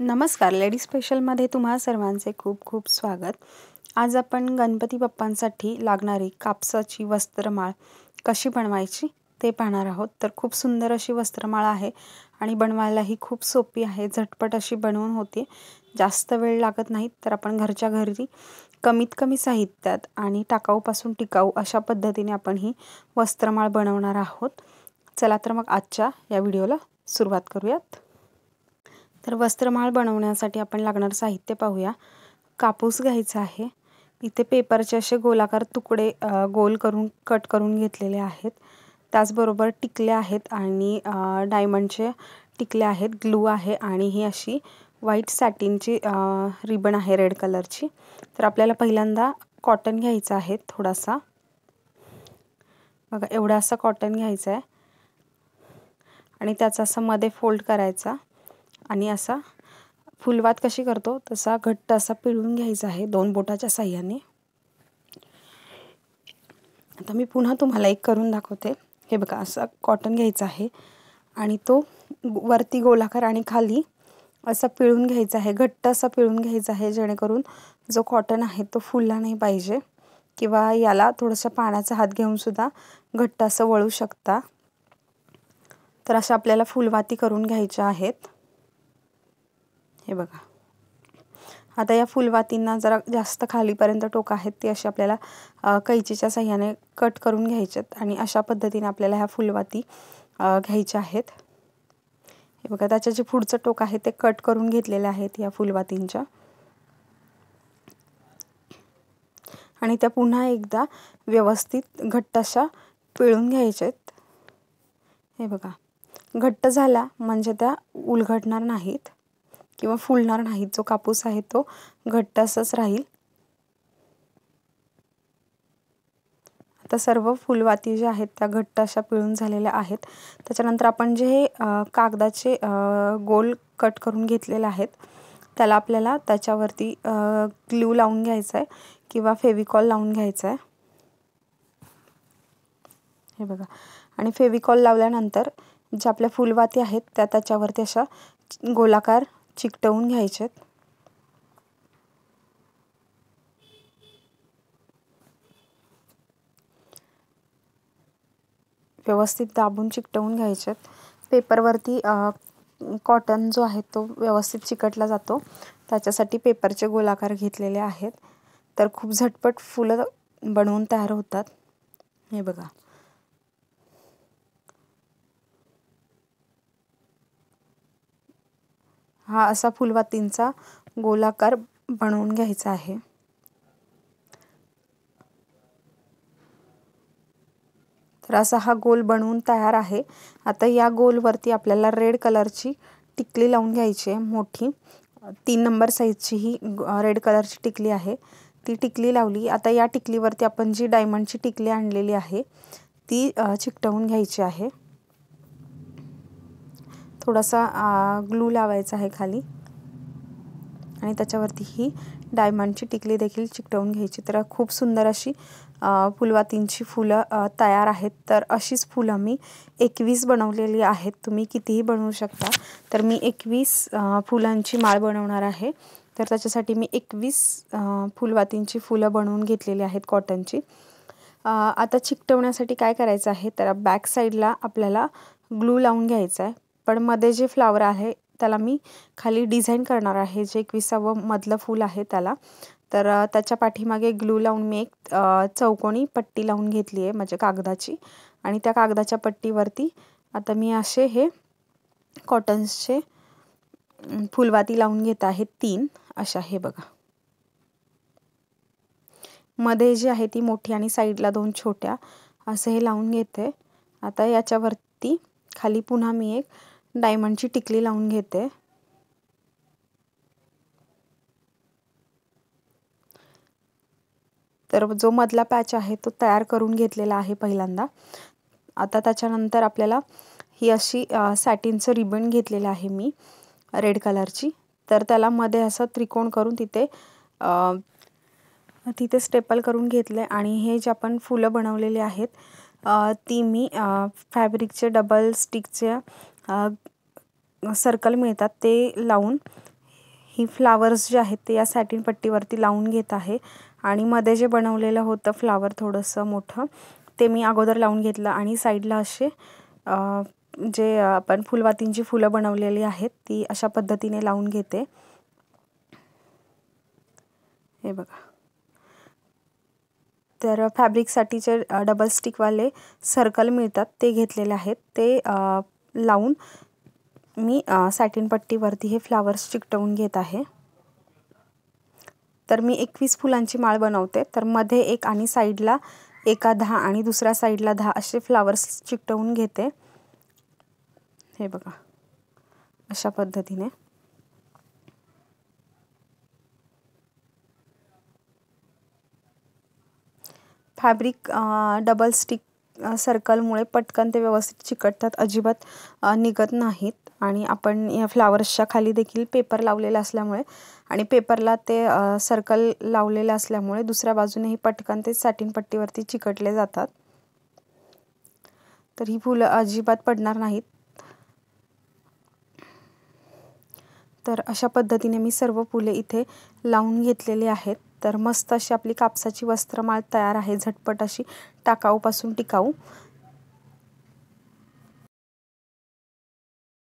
नमस्कार लेडी स्पेशलमध्ये तुम्हा सर्वांचे खूप खूप स्वागत आज आपण गणपती बाप्पांसाठी लागणारी कापसाची वस्त्रमाळ कशी बनवायची ते पाहणार आहोत तर खूप सुंदर अशी वस्त्रमाळ आहे आणि बनवायलाही खूप सोपी आहे झटपट अशी बनवून होते जास्त वेळ लागत नाहीत तर आपण घरच्या घरी कमीत कमी साहित्यात आणि टाकाऊपासून टिकाऊ अशा पद्धतीने आपण ही वस्त्रमाळ बनवणार आहोत चला तर मग आजच्या या व्हिडिओला सुरुवात करूयात तर वस्त्रमाळ बनवण्यासाठी आपण लागणारं साहित्य पाहूया कापूस घ्यायचा आहे इथे पेपरचे असे गोलाकार तुकडे गोल करून कट करून घेतलेले आहेत त्याचबरोबर टिकले आहेत आणि डायमंडचे टिकले आहेत ग्लू आहे आणि ही अशी व्हाईट सॅटिनची रिबन आहे रेड कलरची तर आपल्याला पहिल्यांदा कॉटन घ्यायचा आहे थोडासा बघा एवढा असा कॉटन घ्यायचा आहे आणि त्याचा असा मध्ये फोल्ड करायचा आणि असा फुलवात कशी करतो तसा घट्ट असा पिळून घ्यायचा आहे दोन बोटाच्या साह्याने आता मी पुन्हा तुम्हाला एक करून दाखवते हे बघा असा कॉटन घ्यायचा आहे आणि तो वरती गोलाकार आणि खाली असा पिळून घ्यायचा आहे घट्ट असा पिळून घ्यायचा आहे जेणेकरून जो कॉटन आहे तो फुलला नाही पाहिजे किंवा याला थोडंसं पाण्याचा हात घेऊनसुद्धा घट्ट असं वळू शकता तर अशा आपल्याला फुलवाती करून घ्यायच्या आहेत हे बघा आता या फुलवातींना जरा जास्त खालीपर्यंत टोक आहेत ती अशी आपल्याला कैचीच्या सह्याने कट करून घ्यायच्यात आणि अशा पद्धतीने आपल्याला ह्या फुलवाती घ्यायच्या आहेत हे बघा त्याच्या जे पुढचं टोक आहे ते कट करून घेतलेलं आहेत या फुलवातींच्या आणि त्या पुन्हा एकदा व्यवस्थित घट्ट अशा पिळून घ्यायच्यात हे बघा घट्ट झाला म्हणजे त्या उलघडणार नाहीत किंवा फुलणार नाही जो कापूस आहे तो घट्ट असाच राहील आता सर्व फुलवाती जे आहेत त्या घट्ट अशा पिळून झालेल्या आहेत त्याच्यानंतर आपण जे हे कागदाचे गोल कट करून घेतलेले आहेत त्याला आपल्याला त्याच्यावरती ग्ल्यू लावून घ्यायचा आहे किंवा फेविकॉल लावून घ्यायचा आहे हे बघा आणि फेविकॉल लावल्यानंतर ज्या आपल्या फुलवाती आहेत त्या त्याच्यावरती अशा गोलाकार चिकटवून घ्यायचेत व्यवस्थित दाबून चिकटवून घ्यायचेत पेपरवरती कॉटन जो आहे तो व्यवस्थित चिकटला जातो त्याच्यासाठी पेपरचे गोलाकार घेतलेले आहेत तर खूप झटपट फुलं बनवून तयार होतात हे बघा हा असा फुलवातींचा गोलाकार बनवून घ्यायचा आहे तर असा हा गोल बनवून तयार आहे आता या गोलवरती आपल्याला रेड कलरची टिकली लावून घ्यायची आहे मोठी तीन नंबर साईजची ही रेड कलरची टिकली आहे ती टिकली लावली आता या टिकलीवरती आपण जी डायमंडची टिकली आणलेली आहे ती चिकटवून घ्यायची आहे थोडासा ग्लू लावायचा आहे खाली आणि त्याच्यावरती ही डायमंडची टिकली देखील चिकटवून घ्यायची तर खूप सुंदर अशी फुलवातींची फुलं तयार आहेत तर अशीच फुलं मी एकवीस बनवलेली आहेत तुम्ही कितीही बनवू शकता तर मी एकवीस फुलांची माळ बनवणार आहे तर त्याच्यासाठी मी एकवीस फुलवातींची फुलं बनवून घेतलेली आहेत कॉटनची आता चिकटवण्यासाठी काय करायचं आहे तर बॅक साईडला आपल्याला ग्लू लावून घ्यायचा आहे पण मध्ये जे फ्लावर आहे त्याला मी खाली डिझाईन करणार आहे जे एकविसावं मधलं फूल आहे त्याला तर त्याच्या पाठीमागे ग्लू लावून मी एक चौकोनी पट्टी लावून घेतली आहे म्हणजे कागदाची आणि त्या कागदाच्या पट्टीवरती आता मी असे हे कॉटन्सचे फुलवाती लावून घेत आहे तीन अशा हे बघा मध्ये जी आहे ती मोठी आणि साईडला दोन छोट्या असं हे लावून घेते आता याच्यावरती खाली पुन्हा मी एक डायमंडची टिकली लावून घेते तर जो मधला पॅच आहे तो तयार करून घेतलेला आहे पहिल्यांदा आता त्याच्यानंतर आपल्याला ही अशी सॅटिनचं रिबन घेतलेलं आहे मी रेड कलरची तर त्याला मध्ये असं त्रिकोण करून तिथे तिथे स्टेपल करून घेतले आणि हे जे आपण फुलं बनवलेली आहेत ती मी फॅब्रिकचे डबल स्टिकच्या सर्कल मिळतात ते लावून ही फ्लावर्स जे आहेत ते या सॅटिन पट्टीवरती लावून घेत आहे आणि मध्ये जे बनवलेलं होतं फ्लावर थोडंसं मोठं ते मी अगोदर लावून घेतलं आणि साईडला असे जे आपण फुलवातींची फुलं बनवलेली आहेत ती अशा पद्धतीने लावून घेते हे बघा तर फॅब्रिकसाठीचे डबल स्टिकवाले सर्कल मिळतात ते घेतलेले आहेत ते लावून मी सॅटिन पट्टीवरती हे फ्लावर्स चिकटवून घेत आहे तर मी एकवीस फुलांची माळ बनवते तर मध्ये एक आणि साईडला एका दहा आणि दुसऱ्या साईडला दहा असे फ्लावर्स चिकटवून घेते हे बघा अशा पद्धतीने फॅब्रिक डबल स्टिक सर्कलमुळे पटकन ते व्यवस्थित चिकटतात अजिबात निघत नाहीत आणि आपण या फ्लावर्सच्या खाली देखील पेपर लावलेला असल्यामुळे आणि पेपरला ते सर्कल लावलेलं असल्यामुळे दुसऱ्या बाजूनेही पटकन ते पट्टीवरती चिकटले जातात तर ही फुलं अजिबात पडणार नाहीत तर अशा पद्धतीने मी सर्व फुले इथे लावून घेतलेली आहेत तर मस्त अशी आपली कापसाची वस्त्रमाळ तयार आहे झटपट अशी टाकाऊपासून टिकाऊ